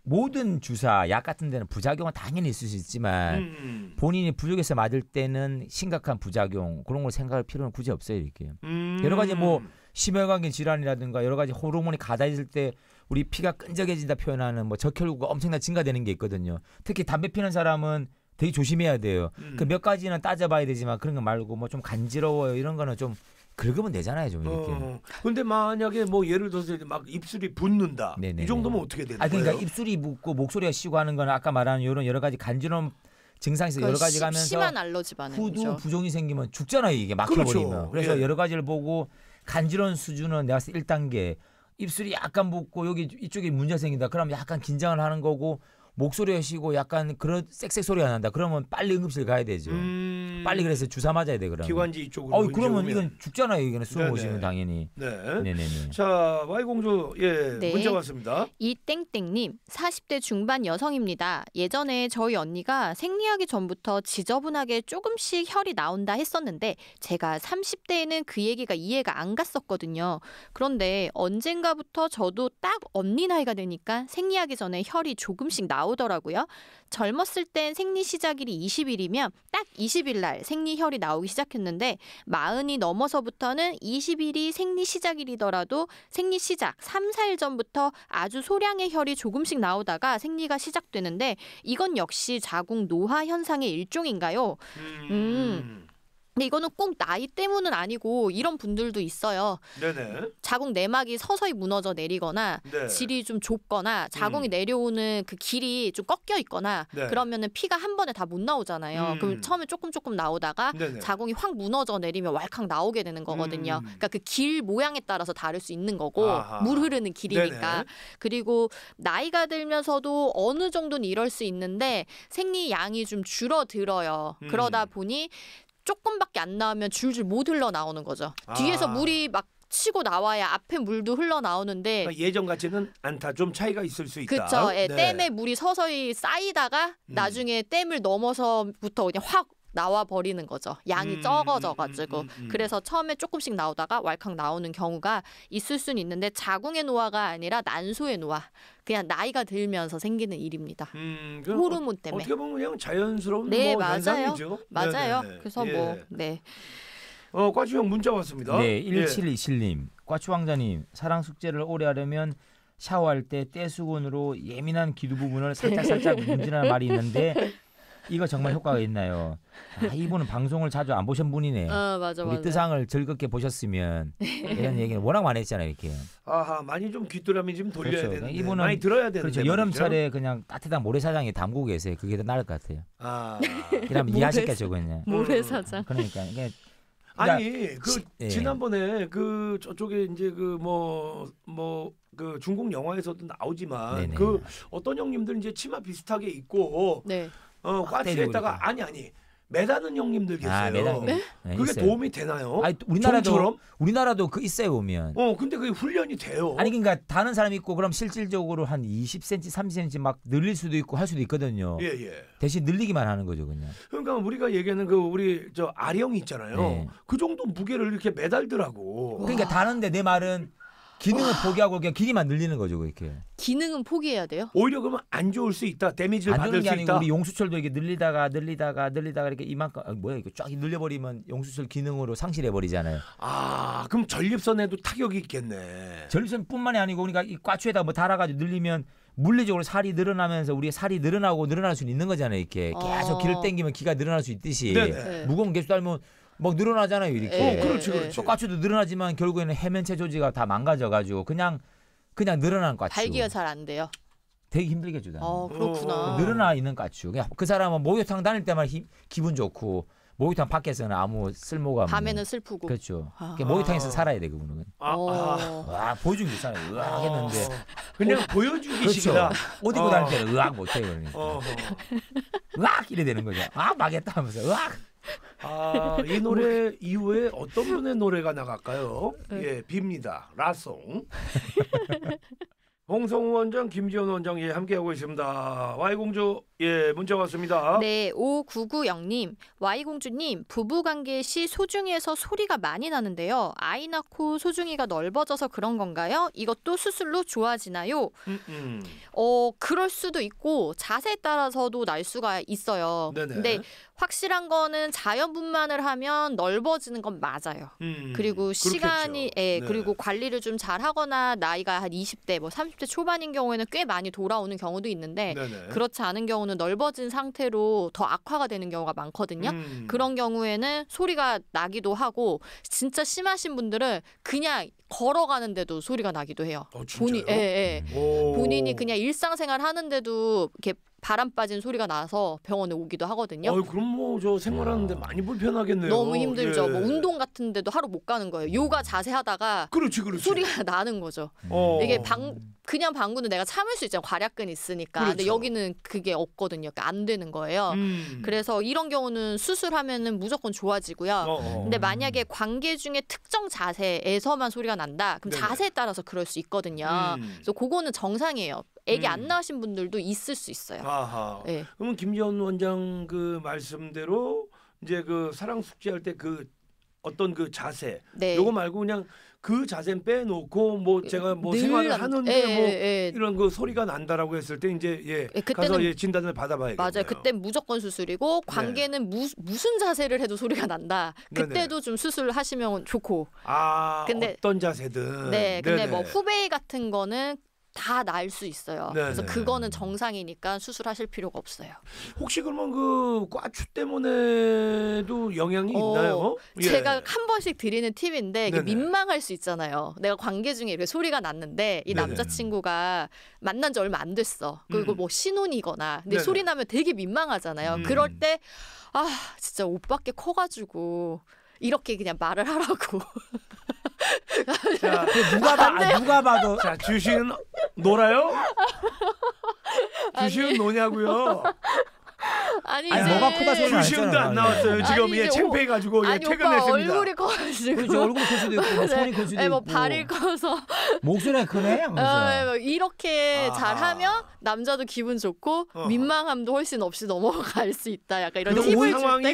B: 모든 주사, 약 같은 데는 부작용은 당연히 있을 수 있지만 음, 음. 본인이 부족해서 맞을 때는 심각한 부작용 그런 걸 생각할 필요는 굳이 없어요 이렇게. 음. 여러 가지 뭐 심혈관계 질환이라든가 여러 가지 호르몬이 가다있을 때 우리 피가 끈적해진다 표현하는 뭐 적혈구가 엄청나 게 증가되는 게 있거든요. 특히 담배 피는 사람은 되게 조심해야 돼요. 음. 그몇 가지는 따져봐야 되지만 그런 거 말고 뭐 좀 간지러워요 이런 거는 좀 긁으면 되잖아요, 좀 이렇게. 어, 어. 근데 만약에 뭐 예를 들어서 막 입술이 붓는다. 네네네. 이 정도면 어떻게 되는 아, 그러니까 거예요? 입술이 붓고 목소리가 쉬고 하는 건 아까 말한는 이런 여러 가지 간지러움 증상에서 그러니까 여러 가지가 하면서 심한
C: 알러지 반응 후두
B: 부종이 생기면 죽잖아요, 이게 그렇죠. 막혀버리면. 그렇죠. 그래서 예. 여러 가지를 보고 간지러운 수준은 내가 봤을 때 1단계 입술이 약간 붓고 여기 이쪽에 문제 생긴다. 그럼 약간 긴장을 하는 거고 목소리가 쉬고 약간 그런 쌕쌕 소리가 난다. 그러면 빨리 응급실 가야 되죠. 음... 빨리 그래서 주사 맞아야 돼 그러면. 기관지 쪽으로. 어, 그러면 이건 죽잖아요. 이거는 숨 네, 네. 오시면 당연히. 네. 네네네. 자, 와이 공주 예 네. 문자 왔습니다.
C: 이 땡땡님 40대 중반 여성입니다. 예전에 저희 언니가 생리하기 전부터 지저분하게 조금씩 혈이 나온다 했었는데 제가 30대에는 그 얘기가 이해가 안 갔었거든요. 그런데 언젠가부터 저도 딱 언니 나이가 되니까 생리하기 전에 혈이 조금씩 나. 나오더라고요. 젊었을 땐 생리 시작일이 20일이면 딱 20일 날 생리혈이 나오기 시작했는데 마흔이 넘어서부터는 20일이 생리 시작일이더라도 생리 시작 3, 4일 전부터 아주 소량의 혈이 조금씩 나오다가 생리가 시작되는데 이건 역시 자궁 노화 현상의 일종인가요? 음. 음. 근데 이거는 꼭 나이 때문은 아니고 이런 분들도 있어요. 네네. 자궁 내막이 서서히 무너져 내리거나 네. 질이 좀 좁거나 자궁이 음. 내려오는 그 길이 좀 꺾여 있거나 네. 그러면은 피가 한 번에 다 못 나오잖아요. 음. 그럼 처음에 조금 조금 나오다가 네네. 자궁이 확 무너져 내리면 왈칵 나오게 되는 거거든요. 음. 그러니까 그 길 모양에 따라서 다를 수 있는 거고 아하. 물 흐르는 길이니까. 네네. 그리고 나이가 들면서도 어느 정도는 이럴 수 있는데 생리 양이 좀 줄어들어요. 그러다 음. 보니 조금밖에 안 나오면 줄줄 못 흘러나오는 거죠. 아. 뒤에서 물이 막 치고 나와야 앞에 물도 흘러나오는데 그러니 예전 같이는 안타 좀 차이가 있을 수 있다. 그렇죠. 예, 네. 댐에 물이 서서히 쌓이다가 음. 나중에 댐을 넘어서부터 그냥 확 나와 버리는 거죠. 양이 음, 적어져 가지고 음, 음, 음, 음, 그래서 처음에 조금씩 나오다가 왈칵 나오는 경우가 있을 수는 있는데 자궁의 노화가 아니라 난소의 노화. 그냥 나이가 들면서 생기는 일입니다. 음, 호르몬 때문에. 어떻게
A: 보면 그냥 자연스러운 네, 뭐 맞아요. 현상이죠. 맞아요. 네네네. 네, 네. 그래서 예. 뭐
C: 네.
B: 어, 꽈주 형 문자 왔습니다. 네, 1727님. 예. 꽈주 왕자님, 사랑 숙제를 오래 하려면 샤워할 때 떼수건으로 예민한 기두 부분을 살짝살짝 *laughs* 문지르는 말이 있는데 이거 정말 효과가 있나요? 아, 이분은 방송을 자주 안 보신 분이네. 어, 맞아, 우리 맞아. 뜨상을 즐겁게 보셨으면 네. 이런 얘기는 워낙 많이 했잖아요, 이렇게.
A: 아하 많이 좀 귀뚜라미 좀 돌려야 그렇죠. 되는 이분은- 많이 들어야 되는 그렇죠. 여름철에
B: 그냥 따뜻한 모래사장에 담고 계세요. 그게 더 나을 것 같아요. 아
A: 그러면 이해하시겠죠, 그냥. 모래사장. 음. 그러니까 이게 아니 그 시- 예. 지난번에 그 저쪽에 이제 그뭐뭐그 뭐, 뭐 그 중국 영화에서도 나오지만 네네. 그 어떤 형님들 이제 치마 비슷하게 입고 네. 어, 꽈시에다가 그러니까. 아니 아니 매다는 형님들 아, 계세요. 아, 매단, 네? 네? 그게 있어요. 도움이 되나요? 아니, 우리나라도 좀처럼?
B: 우리나라도 그 있어요 보면. 어, 근데 그게 훈련이 돼요. 아니 그러니까 다는 사람 이 있고 그럼 실질적으로 한 20cm, 30cm 막 늘릴 수도 있고 할 수도 있거든요. 예, 예. 대신 늘리기만 하는 거죠, 그냥.
A: 그러니까 우리가 얘기하는 그 우리 저 아령이 있잖아요. 네.
B: 그 정도 무게를 이렇게 매달더라고. 그러니까 다는데내 말은 기능은 포기하고 그냥 길이만 늘리는 거죠, 이렇게.
C: 기능은 포기해야 돼요?
B: 오히려 그러면 안 좋을 수 있다. 데미지를 안 받을 게수 아니고 있다. 우리 용수철도 이게 렇 늘리다가 늘리다가 늘리다가 이렇게 이만큼 아, 뭐야 이거 쫙 늘려버리면 용수철 기능으로 상실해 버리잖아요. 아, 그럼 전립선에도 타격이 있겠네. 전립선뿐만이 아니고 그러니까 이 꽈추에다 뭐 달아가지고 늘리면 물리적으로 살이 늘어나면서 우리의 살이 늘어나고 늘어날 수 있는 거잖아요, 이렇게 계속 어. 기를 당기면 기가 늘어날 수 있듯이 네 네. 무거운 개수 달면 막 늘어나잖아요 이렇게. 예, 어, 그렇지 그렇지. 까추도 늘어나지만 결국에는 해면체 조직이다 망가져가지고 그냥 그냥 늘어난 까추. 발기가
C: 잘안 돼요.
B: 되게 힘들게 주다. 아, 어, 그렇구나. 어. 늘어나 있는 까추. 그 사람은 목욕탕 다닐 때만 힘, 기분 좋고 목욕탕 밖에서는 아무 쓸모가 없는. 밤에는 슬프고. 그렇죠. 아. 그러니까 목욕탕에서 살아야 돼 그분은. 아, 아. 어. 와 보여주기 못하네. 으악 했는데. 그냥 보여주기식다 그렇죠. 옷 입고 다닐 때는 으악 못해 그러니까. 으악 이래 되는 거죠. 아막했다 하면서 으악. 아, 이 노래
A: 이후에 어떤 분의 노래가 나갈까요? 네. 예, 빕니다. 라송. *laughs* 홍성우 원장, 김지원 원장 예, 함께하고 있습니다. 와이공주 예, 문자 왔습니다. 네,
C: 5990님, Y공주님, 부부관계 시 소중이에서 소리가 많이 나는데요. 아이 낳고 소중이가 넓어져서 그런 건가요? 이것도 수술로 좋아지나요? 음, 음. 어, 그럴 수도 있고 자세에 따라서도 날 수가 있어요. 네네. 근데 확실한 거는 자연분만을 하면 넓어지는 건 맞아요.
A: 음, 그리고
C: 시간이, 그 예, 네. 그리고 관리를 좀 잘하거나 나이가 한 20대, 뭐 30대 초반인 경우에는 꽤 많이 돌아오는 경우도 있는데 네네. 그렇지 않은 경우는 지금은 넓어진 상태로 더 악화가 되는 경우가 많거든요. 음. 그런 경우에는 소리가 나기도 하고 진짜 심하신 분들은 그냥 걸어가는데도 소리가 나기도 해요. 어, 본인, 예, 예.
A: 음. 본인이 그냥
C: 일상생활 하는데도 이렇게 바람 빠진 소리가 나서 병원에 오기도 하거든요. 어, 그럼
A: 뭐 저 생활하는데 많이 불편하겠네요. 너무 힘들죠. 뭐 예. 뭐
C: 운동 같은 데도 하루 못 가는 거예요. 음. 요가 자세 하다가 그렇지, 그렇지. 소리가 *laughs* 나는 거죠. 어. 이게 방 그냥 방구는 내가 참을 수 있잖아요. 괄약근 있으니까. 그렇죠. 근데 여기는 그게 없거든요. 그러니까 안 되는 거예요. 음. 그래서 이런 경우는 수술하면은 무조건 좋아지고요. 어어. 어. 근데 만약에 관계 중에 특정 자세에서만 소리가 난다. 그럼 네네. 자세에 따라서 그럴 수 있거든요. 음. 그래서 그거는 정상이에요. 아기 음. 안 낳으신 분들도 있을 수 있어요. 아하. 네.
A: 그러면 김지원 원장 그 말씀대로 이제 그 사랑 숙제할 때 그 어떤 그 자세 네. 요거 말고 그냥 그 자세 빼놓고 뭐 예, 제가 뭐 생활을 남... 하는데 예, 뭐 예, 예. 이런 그 소리가 난다라고 했을 때 이제 예, 예 그때는, 가서 예 진단을 받아봐야 맞아요.
C: 그때 무조건 수술이고 네. 관계는 네. 무, 무슨 자세를 해도 소리가 난다. 그때도 네네. 좀 수술하시면 좋고.
A: 아 근데, 어떤 자세든. 네. 근데 뭐 네네. 뭐 후배
C: 같은 거는 다날수 있어요. 네네. 그래서 네. 그거는 정상이니까 수술하실 필요가 없어요.
A: 혹시 그러면 그 과추 때문에도 영향이 어, 있나요? 어? 예. 제가
C: 예. 한 번씩 드리는 팁인데 이게 민망할 수 있잖아요. 내가 관계 중에 이렇게 소리가 났는데 이 남자친구가 만난 지 얼마 안 됐어. 그리고 음. 뭐 신혼이거나 근데 네네. 소리 나면 되게 민망하잖아요. 음. 그럴 때아 진짜 옷밖에 커가지고 이렇게 그냥 말을 하라고. *laughs*
A: 자, 누가 봐, 아, 누가 봐도 자, 주신 놀아요?
C: 주신 노냐고요? 아니, 아니 이제... 뭐가 크다 소리 불시운도 안 나왔어요. 지금 아니, 예, 피해가지고 예, 퇴근했습니다. 얼굴이 커가지고 그렇죠. 얼굴 커서 있고 네. 손이 커서 네, 뭐 있고 뭐 발이 커서
B: 목소리가 크네. 어, 네,
C: 뭐 이렇게 아. 잘하면 남자도 기분 좋고 어. 민망함도 훨씬 없이 넘어갈 수 있다. 약간 이런 힘을 상황이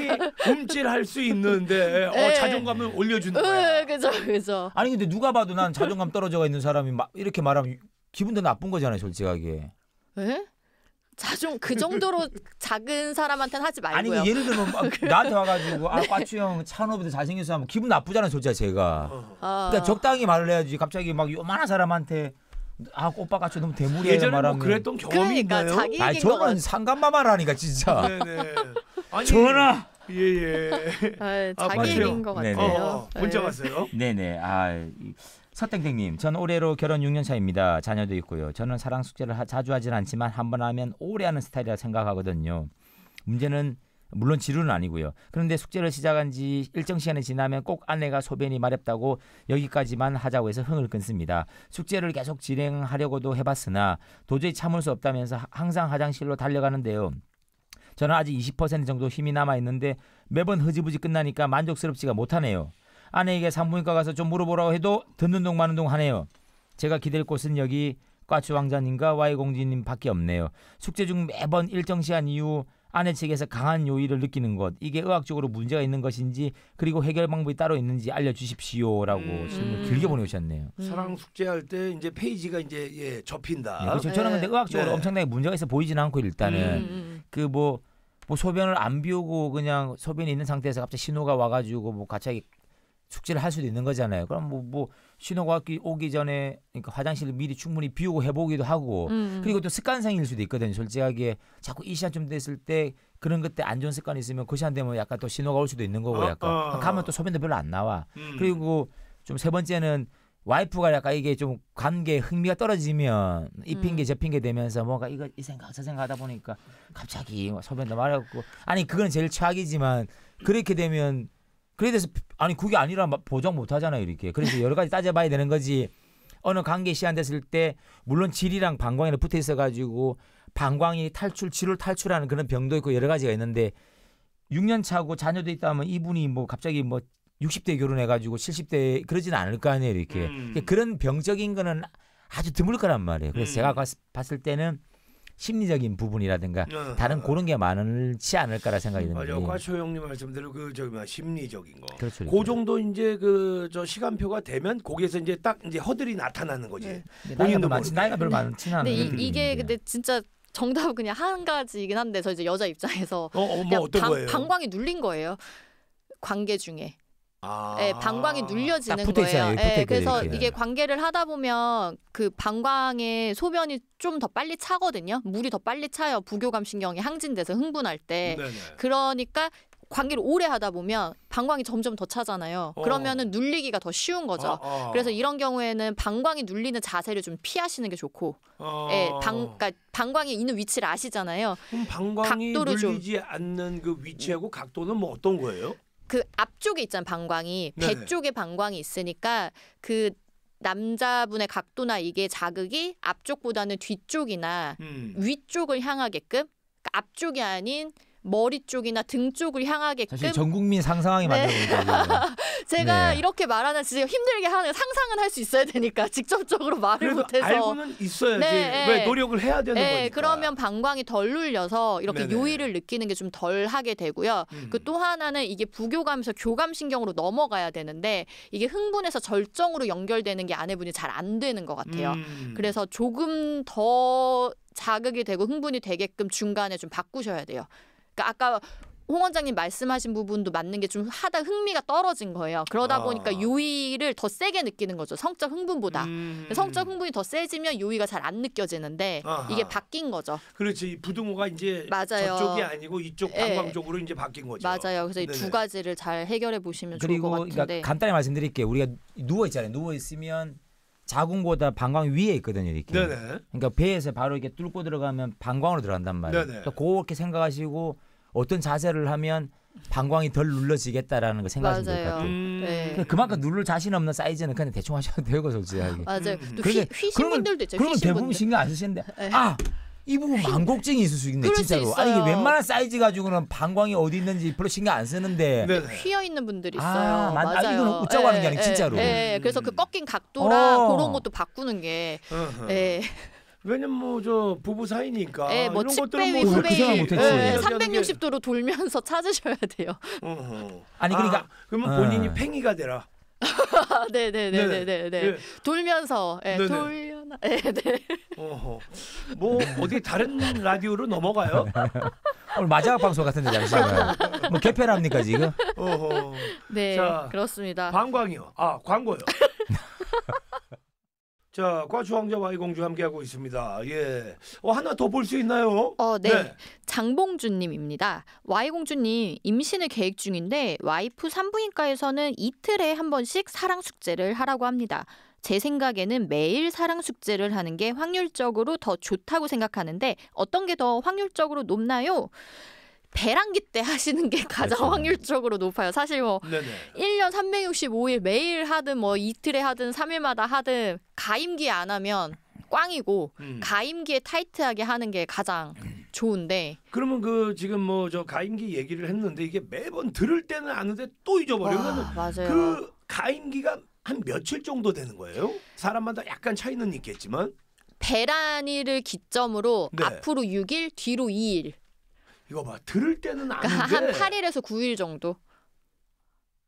B: 움찔할 수 있는데 어, *laughs* 자존감을 올려주는 거야. 그죠, 그죠. 아니 근데 누가 봐도 난 자존감 떨어져 있는 사람이 막 이렇게 말하면 기분도 나쁜 거잖아요, 솔직하게.
C: 에? 자존 그 정도로 *laughs* 작은 사람한테는 하지 말고요. 아니 예를 들면 *laughs* 나한테 와가지고 아 까치
B: 형 찬호보다 잘생겼어 하면 기분 나쁘잖아요 솔직히 제가. 어. 그러니까 적당히 말을 해야지 갑자기 막 요만한 사람한테 아 오빠 같이 너무 대물이에요 예전에 뭐 그랬던 경험이 그러니까, 있나요? 자기 아니, 저는 상관마만 하니까 진짜. 네네.
A: 네. 아니, 전화.
B: 예예. 예. 아, 아 자기 얘기인 것 네, 네. 같아요. 어, 어. 혼자 갔어요? 네네. 아. 이, 서땡땡님, 전 올해로 결혼 6년 차입니다. 자녀도 있고요. 저는 사랑 숙제를 하, 자주 하진 않지만 한 번 하면 오래 하는 스타일이라 생각하거든요. 문제는 물론 지루는 아니고요. 그런데 숙제를 시작한 지 일정 시간이 지나면 꼭 아내가 소변이 마렵다고 여기까지만 하자고 해서 흥을 끊습니다. 숙제를 계속 진행하려고도 해봤으나 도저히 참을 수 없다면서 항상 화장실로 달려가는데요. 저는 아직 20% 정도 힘이 남아 있는데 매번 흐지부지 끝나니까 만족스럽지가 못하네요. 아내에게 산부인과 가서 좀 물어보라고 해도 듣는 동 마는 동 하네요. 제가 기댈 곳은 여기 과추 왕자님과 와이공주님 밖에 없네요. 숙제 중 매번 일정 시간 이후 아내 측에서 강한 요의를 느끼는 것 이게 의학적으로 문제가 있는 것인지 그리고 해결 방법이 따로 있는지 알려주십시오라고 질문 음. 길게 보내오셨네요.
A: 음. 사랑 숙제할 때 이제 페이지가
B: 이제 예,
A: 접힌다. 네, 그렇죠. 저는 근데 네. 의학적으로 네.
B: 엄청나게 문제가 있어 보이진 않고 일단은 음. 음, 음. 그뭐 뭐 소변을 안 비우고 그냥 소변이 있는 상태에서 갑자기 신호가 와가지고 뭐 갑자기 숙제를 할 수도 있는 거잖아요. 그럼 뭐, 뭐 신호가 오기 전에 그러니까 화장실을 미리 충분히 비우고 해보기도 하고 음. 음. 그리고 또 습관상일 수도 있거든요. 솔직하게 자꾸 이 시간쯤 됐을 때 그런 것때 안 좋은 습관이 있으면 그 시간 되면 약간 또 신호가 올 수도 있는 거고 아, 약간 어, 어. 가면 아. 또 소변도 별로 안 나와. 음. 그리고 좀 세 번째는 와이프가 약간 이게 좀 관계 흥미가 떨어지면 이 음. 핑계 음. 저 핑계 되면서 뭔가 이거 이 생각 저 생각 하다 보니까 갑자기 소변도 말하고 아니 그건 제일 최악이지만 그렇게 되면 그래 대해서 아니 그게 아니라 보장 못 하잖아요 이렇게 그래서 여러 가지 따져봐야 되는 거지 어느 관계 시한됐을 때 물론 질이랑 방광에랑 붙어 있어 가지고 방광이 탈출 질을 탈출하는 그런 병도 있고 여러 가지가 있는데 6년 차고 자녀도 있다면 이분이 뭐 갑자기 뭐 60대 결혼해 가지고 70대 그러진 않을 거 아니에요 이렇게 음. 그러니까 그런 병적인 거는 아주 드물 거란 말이에요 그래서 음. 제가 봤을 때는 심리적인 부분이라든가 아, 다른 그런 게 많을지 않을까라 생각이 듭니다. 맞아요.
A: 과초 형님 말씀대로 그 저기 뭐 심리적인 거. 그렇죠. 그렇죠. 그 정도 이제 그 저 시간표가 되면 거기에서 이제 딱 이제 허들이 나타나는 거지. 네.
C: 본인도
B: 많지 나이가 별로 많지는 않은데 이, 게
C: 근데 진짜 정답은 그냥 한 가지이긴 한데 저 이제 여자 입장에서 어, 어, 뭐 방, 방광이 눌린 거예요. 관계 중에. 아~ 예, 방광이 눌려지는 거예요. 예, 어있거 예, 그래서 이렇게. 이게 관계를 하다 보면 그방광의 소변이 좀 더 빨리 차거든요. 물이 더 빨리 차요. 부교감 신경이 항진돼서 흥분할 때. 네네. 그러니까 관계를 오래 하다 보면 방광이 점점 더 차잖아요. 어. 그러면은 눌리기가 더 쉬운 거죠. 어, 어. 그래서 이런 경우에는 방광이 눌리는 자세를 좀 피하시는 게 좋고, 어. 예, 방, 그러니까 방광이 있는 위치를 아시잖아요. 그럼 방광이 각도를 눌리지
A: 않는 그 위치하고 각도는 뭐 어떤 거예요?
C: 그 앞쪽에 있잖아요 방광이 배 네, 네네. 쪽에 방광이 있으니까 그 남자분의 각도나 이게 자극이 앞쪽보다는 뒤쪽이나 음. 위쪽을 향하게끔 그러니까 앞쪽이 아닌 머리 쪽이나 등 쪽을 향하게끔 사실 전
B: 국민 상상하게 만들고
C: 요 제가 네. 이렇게 말하는 지금 힘들게 하는 상상은 할 수 있어야 되니까 *laughs* 직접적으로 말을 못해서 알고는 있어야지 네, 왜 네. 노력을 해야 되는 네, 거니까. 그러면 방광이 덜 눌려서 이렇게 네네. 요의를 느끼는 게 좀 덜하게 되고요. 음. 그또 하나는 이게 부교감에서 교감신경으로 넘어가야 되는데 이게 흥분해서 절정으로 연결되는 게 아내분이 잘 안 되는 것 같아요. 음. 그래서 조금 더 자극이 되고 흥분이 되게끔 중간에 좀 바꾸셔야 돼요. 그러니까 아까 홍 원장님 말씀하신 부분도 맞는 게 좀 하다 흥미가 떨어진 거예요. 그러다 아. 보니까 요의를 더 세게 느끼는 거죠. 성적 흥분보다. 음. 성적 흥분이 더 세지면 요의가 잘 안 느껴지는데 아하. 이게 바뀐 거죠.
A: 그렇지. 부등호가 이제 맞아요. 저쪽이 아니고 이쪽 예. 방광 네. 으로 이제 바뀐 거죠. 맞아요. 그래서 이
C: 두 가지를 잘 해결해 보시면 좋을 것 그러니까 같은데. 그러니까 간단히
B: 말씀드릴게요. 우리가 누워 있잖아요. 누워 있으면 자궁보다 방광 위에 있거든요 이렇게. 네네. 그러니까 배에서 바로 이렇게 뚫고 들어가면 방광으로 들어간단 말이에요. 네 그렇게 생각하시고 어떤 자세를 하면 방광이 덜 눌러지겠다라는 걸 생각하신 것 같고
C: 음. 네. 그러니까
B: 그만큼 누를 자신 없는 사이즈는 그냥 대충 하셔도 되고 솔직하게 맞아요. 또 음. 휘, 그러니까 휘신 분들도 있죠. 그러면 대부분 신경 안
C: 쓰시는데 네.
B: 아이 부분 망곡증이 있을 수 있네 진짜로. 아 이게 웬만한 사이즈 가지고는 방광이 어디 있는지 별로 신경 안 쓰는데 네.
C: 휘어 있는 분들이 아, 있어요. 아, 맞, 아요 아, 이건 웃자고 하는 게 아니고 예, 예, 예. 진짜로. 에, 그래서 그 음. 꺾인 각도랑 어. 그런 것도 바꾸는 게. 예.
A: 왜냐면 뭐 저 부부 사이니까 네, 뭐 이런 것들은 뭐, 뭐 후배, 그 못했지. 네, 예,
C: 360도로 돌면서 찾으셔야 돼요.
A: 아니 그러니까 아, 그러면 본인이 예. 팽이가 되라.
C: 네네네네네. *laughs* 네, 네, 네, 돌면서 돌려나. 예, 네. 뭐 어디 다른
B: 라디오로 넘어가요? *laughs* 오늘 마지막 방송 같은데 잠시만요. *laughs* 뭐 개편합니까 지금?
C: 어허. 네. 자,
A: 그렇습니다. 방광이요. 아 광고요. 자, 과주왕자 와이공주 함께하고 있습니다. 예. 어, 하나 더 볼 수 있나요? 어, 네. 네.
C: 장봉주님입니다. 와이공주님, 임신을 계획 중인데 와이프 산부인과에서는 이틀에 한 번씩 사랑 숙제를 하라고 합니다. 제 생각에는 매일 사랑 숙제를 하는 게 확률적으로 더 좋다고 생각하는데 어떤 게 더 확률적으로 높나요? 배란기 때 하시는 게 가장 그렇죠. 확률적으로 높아요. 사실 뭐 네네. 1년 365일 매일 하든 뭐 이틀에 하든 3일마다 하든 가임기에 안 하면 꽝이고 음. 가임기에 타이트하게 하는 게 가장 좋은데 그러면
A: 그 지금 뭐 저 가임기 얘기를 했는데 이게 매번 들을 때는 아는데 또 잊어버리면 아, 그 가임기가 한 며칠 정도 되는 거예요? 사람마다 약간 차이는 있겠지만
C: 배란이를 기점으로 네. 앞으로 6일, 뒤로 2일
A: 이거 봐 들을
C: 때는 아닌데 그러니까 한 8일에서 9일 정도.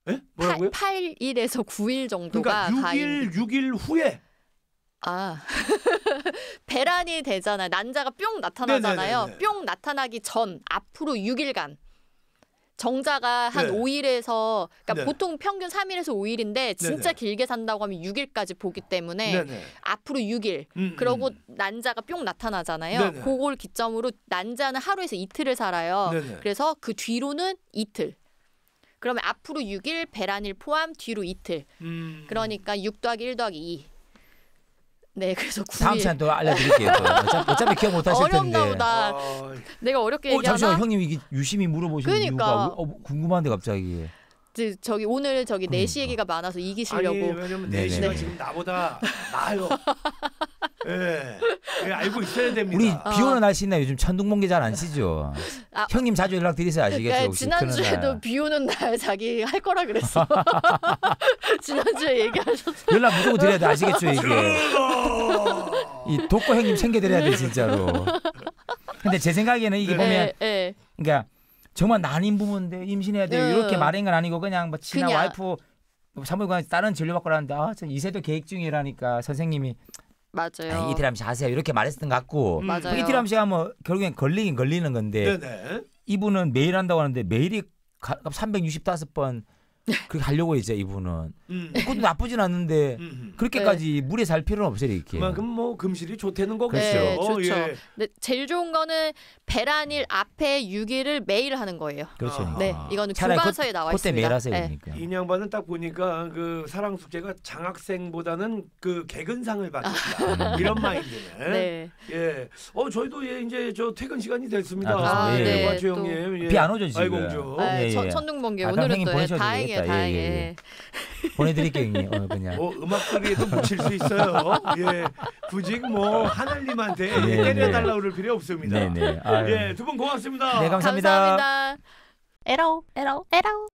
C: 예? 뭐라고요? 8, 일에서 9일 정도가 그러니까 6일
A: 6일 후에
C: 아 *laughs* 배란이 되잖아요. 난자가 뿅 나타나잖아요. 네네네네. 뿅 나타나기 전 앞으로 6일간 정자가 한 네. 5일에서 그러니까 네. 보통 평균 3일에서 5일인데 진짜 네 길게 산다고 하면 6일까지 보기 때문에 네, 네. 앞으로 6일 음, 음, 음, 그러고 음. 난자가 뿅 나타나잖아요. 네, 네 그걸 기점으로 난자는 하루에서 이틀을 살아요. 그래서 그 뒤로는 이틀. 그러면 앞으로 6일 배란일 포함 뒤로 이틀. 음. 그러니까 6 더하기 1 더하기 2. 네, 그래서 9일. 다음 시간 또 알려드릴게요. 또. 어차피,
B: 어차피 기억 못하실 텐데. 어렵나 보다.
C: 내가 어렵게 어, 얘기하나? 잠시만
B: 형님 이게 유심히 물어보시는 그러니까. 이유가 어, 어, 궁금한데 갑자기.
C: 저기 오늘 저기 네 그러니까. 4시 얘기가 많아서 이기시려고. 아니, 왜냐면
A: 4시가 네 지금
C: 나보다 나아요. *laughs*
B: 예. 예, 알고 있어야 됩니다. 우리 비 오는 어. 날씨 있나요? 요즘 천둥번개 잘 안 치죠. 아. 어. 형님 자주 연락 드리세요 아시겠죠? 네, 혹 지난주에도
C: 비 오는 날 자기 할 거라 그랬어. *laughs* 지난주에 얘기하셨어. 연락 무조건 드려야 돼 아시겠죠 이게
B: 이 독거 형님 챙겨드려야 돼 네. 진짜로. 근데 제 생각에는 이게 네. 보면 예, 예. 그러니까 정말 난임 부모인데 임신해야 돼요 이렇게 말인 건 아니고 그냥 뭐 친한 그냥. 와이프 뭐 산부인과 다른 진료 받고 라는데 아 이세도 계획 중이라니까 선생님이
C: 맞아요. 에이, 아, 이태람
B: 씨 하세요 이렇게 말했던 것 같고 음. 맞아요. 이태람 씨가 뭐 결국엔 걸리긴 걸리는 건데 네네. 네. 이분은 매일 한다고 하는데 매일이 365번 그렇게 하려고 이제 이분은 음. 그것도 나쁘진 않은데 그렇게까지 네. 물에 살 필요는 없어요 이렇게. 그만큼 뭐 금실이 좋다는 거겠죠. 그렇죠. 네, 어, 좋죠. 예.
C: 근데 제일 좋은 거는 배란일 앞에 유기를 매일 하는 거예요. 그렇죠. 아. 네, 이거는 그 교과서에 그, 나와 있습니다. 그때 매일 하세요. 네.
A: 그러니까. 이 양반은 딱 보니까 그 사랑 숙제가 장학생보다는 그 개근상을 받는다 아. 이런 마인드는. 네. 예. 어 저희도 예, 이제 저 퇴근 시간이 됐습니다. 아, 아 예. 네. 예. 아, 네. 예. 비안 오죠 지금. 아이고, 아, 예. 예. 천둥 번개 아, 오늘은 또 예, 다행이에요. 다행이다. 예, 예, 예. 예. 예.
B: 보내드릴게요, 형님. 오 어, *laughs* 그냥. 뭐,
A: 음악 소리에도 묻힐 수 있어요. 예, 굳이 뭐 하늘님한테 예, 네, 때려달라 그럴 필요 없습니다. 네, 네. 예, 두분
C: 고맙습니다. 네, 감사합니다. 감사합니다. 에라오, 에라오, 에라오.